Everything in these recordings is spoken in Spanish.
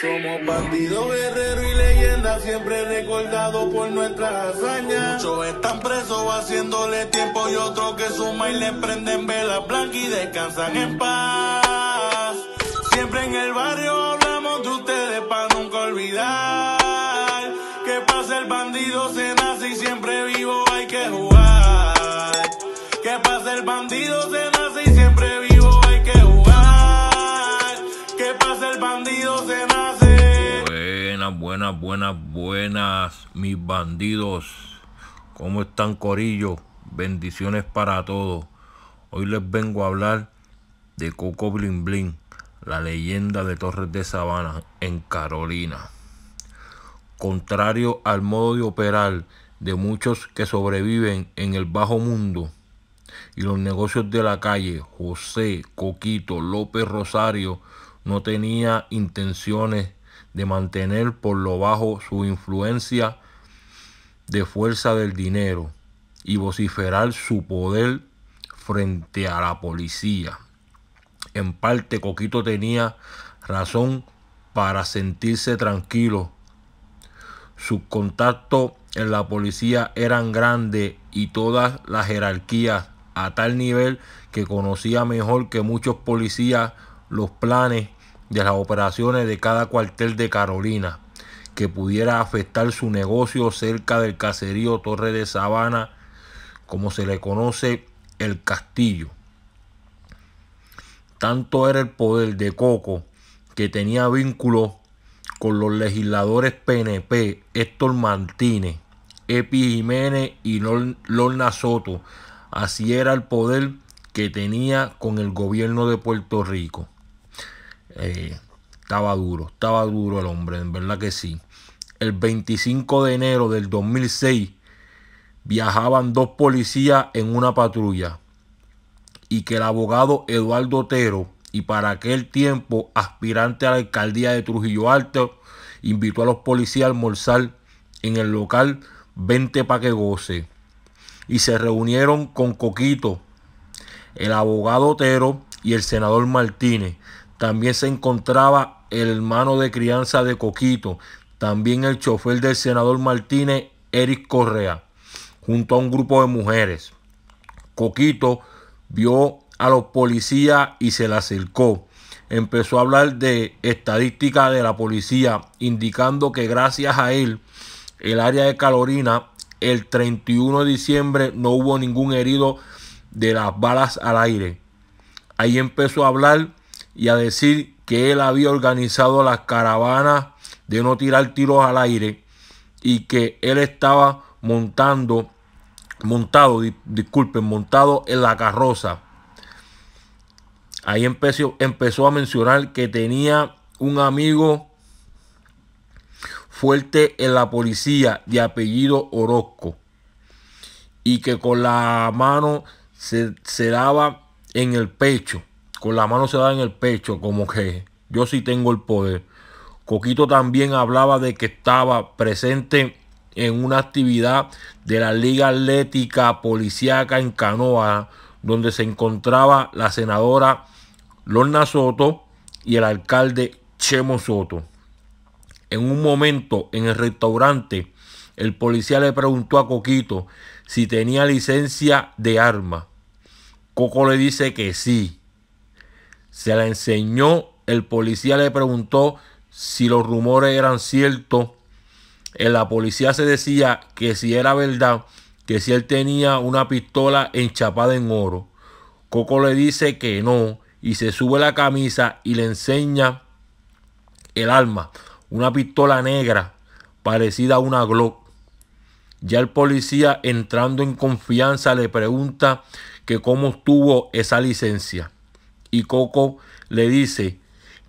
Somos bandidos, guerreros y leyendas, siempre recordados por nuestras hazañas. Muchos están presos haciéndole tiempo y otro que suma y le prenden velas blancas y descansan en paz. Siempre en el barrio hablamos de ustedes para nunca olvidar. Que pasa el bandido, se nace y siempre vivo hay que jugar. Que pasa el bandido, se nace. buenas, buenas, buenas, mis bandidos. ¿Cómo están, Corillo? Bendiciones para todos. Hoy les vengo a hablar de Coco Blin Blin, la leyenda de Torres de Sabana en Carolina. Contrario al modo de operar de muchos que sobreviven en el bajo mundo y los negocios de la calle, José Coquito López Rosario no tenía intenciones de mantener por lo bajo su influencia de fuerza del dinero y vociferar su poder frente a la policía. En parte, Coquito tenía razón para sentirse tranquilo. Sus contactos en la policía eran grandes y todas las jerarquías a tal nivel que conocía mejor que muchos policías los planes de las operaciones de cada cuartel de Carolina que pudiera afectar su negocio cerca del caserío Torre de Sabana, como se le conoce el castillo. Tanto era el poder de Coco que tenía vínculo con los legisladores PNP, Héctor Martínez, Epi Jiménez y Lorna Soto. Así era el poder que tenía con el gobierno de Puerto Rico. Eh, estaba duro, estaba duro el hombre, en verdad que sí. El 25 de enero del 2006 viajaban dos policías en una patrulla y que el abogado Eduardo Otero y para aquel tiempo aspirante a la alcaldía de Trujillo Alto invitó a los policías a almorzar en el local 20 Paquegoce goce y se reunieron con Coquito, el abogado Otero y el senador Martínez también se encontraba el hermano de crianza de Coquito, también el chofer del senador Martínez, Eric Correa, junto a un grupo de mujeres. Coquito vio a los policías y se le acercó. Empezó a hablar de estadística de la policía, indicando que gracias a él, el área de Calorina, el 31 de diciembre no hubo ningún herido de las balas al aire. Ahí empezó a hablar y a decir que él había organizado las caravanas de no tirar tiros al aire y que él estaba montando, montado, disculpen, montado en la carroza. Ahí empezó, empezó a mencionar que tenía un amigo fuerte en la policía de apellido Orozco y que con la mano se, se daba en el pecho con la mano se da en el pecho, como que yo sí tengo el poder. Coquito también hablaba de que estaba presente en una actividad de la Liga Atlética Policiaca en Canoa, donde se encontraba la senadora Lorna Soto y el alcalde Chemo Soto. En un momento, en el restaurante, el policía le preguntó a Coquito si tenía licencia de arma. Coco le dice que sí, se la enseñó, el policía le preguntó si los rumores eran ciertos. En eh, la policía se decía que si era verdad, que si él tenía una pistola enchapada en oro. Coco le dice que no y se sube la camisa y le enseña el alma, una pistola negra parecida a una Glock. Ya el policía entrando en confianza le pregunta que cómo obtuvo esa licencia. Y Coco le dice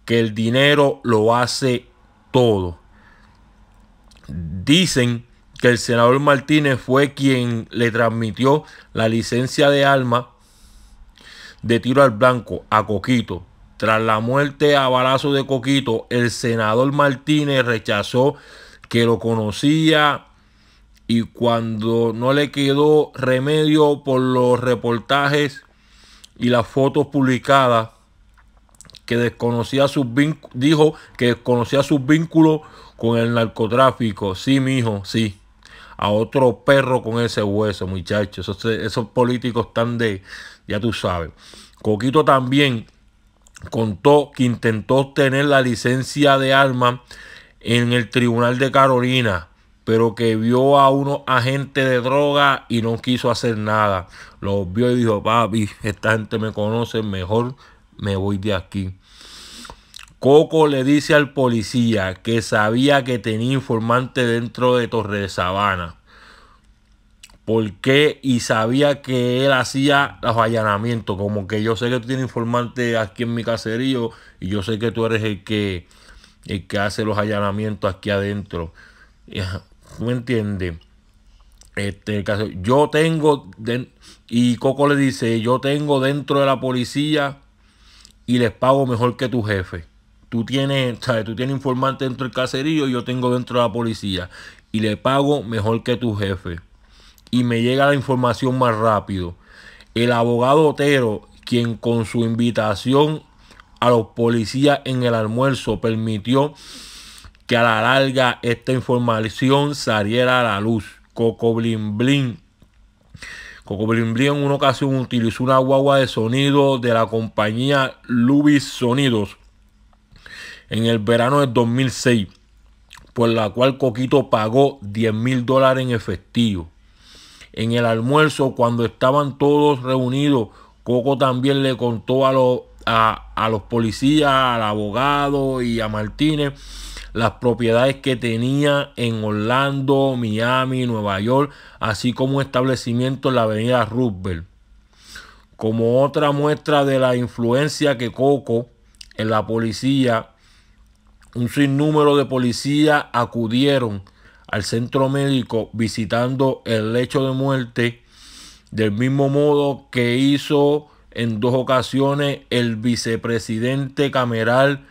que el dinero lo hace todo. Dicen que el senador Martínez fue quien le transmitió la licencia de alma de tiro al blanco a Coquito. Tras la muerte a balazo de Coquito, el senador Martínez rechazó que lo conocía y cuando no le quedó remedio por los reportajes y las fotos publicadas que desconocía sus dijo que desconocía sus vínculos con el narcotráfico. Sí, mijo, sí. A otro perro con ese hueso, muchachos. Esos, esos políticos están de, ya tú sabes. Coquito también contó que intentó obtener la licencia de armas en el Tribunal de Carolina pero que vio a unos agentes de droga y no quiso hacer nada. Lo vio y dijo, papi, esta gente me conoce, mejor me voy de aquí. Coco le dice al policía que sabía que tenía informante dentro de Torre de Sabana. ¿Por qué? Y sabía que él hacía los allanamientos. Como que yo sé que tú tienes informante aquí en mi caserío y yo sé que tú eres el que, el que hace los allanamientos aquí adentro. ¿Me entiendes? Este, yo tengo, y Coco le dice, yo tengo dentro de la policía y les pago mejor que tu jefe. Tú tienes, Tú tienes informante dentro del caserío y yo tengo dentro de la policía y le pago mejor que tu jefe. Y me llega la información más rápido. El abogado Otero, quien con su invitación a los policías en el almuerzo permitió que a la larga esta información saliera a la luz. Coco Blin Blin. Coco en una ocasión utilizó una guagua de sonido de la compañía Lubis Sonidos en el verano del 2006, por la cual Coquito pagó 10 mil dólares en efectivo. En el almuerzo, cuando estaban todos reunidos, Coco también le contó a, los a, a los policías, al abogado y a Martínez las propiedades que tenía en Orlando, Miami, Nueva York, así como establecimiento en la avenida Roosevelt. Como otra muestra de la influencia que Coco en la policía, un sinnúmero de policías acudieron al centro médico visitando el lecho de muerte, del mismo modo que hizo en dos ocasiones el vicepresidente cameral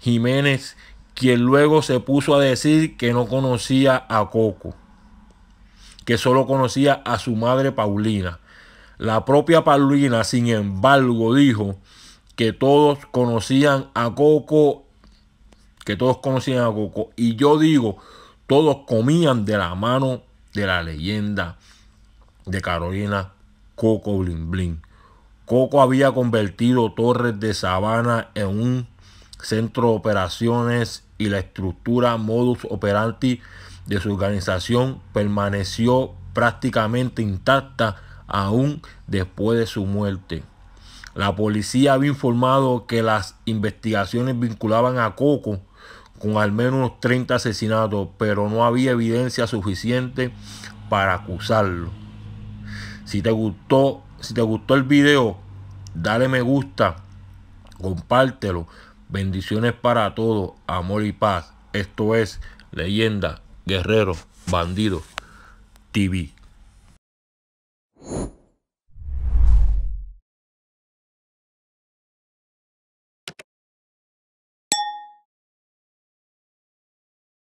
Jiménez quien luego se puso a decir que no conocía a Coco, que solo conocía a su madre Paulina. La propia Paulina, sin embargo, dijo que todos conocían a Coco, que todos conocían a Coco. Y yo digo, todos comían de la mano de la leyenda de Carolina Coco Blin Blin. Coco había convertido Torres de Sabana en un centro de operaciones y la estructura modus operandi de su organización permaneció prácticamente intacta aún después de su muerte. La policía había informado que las investigaciones vinculaban a Coco con al menos unos 30 asesinatos, pero no había evidencia suficiente para acusarlo. Si te gustó, si te gustó el video, dale me gusta, compártelo, Bendiciones para todos, amor y paz. Esto es Leyenda, Guerrero, Bandido TV.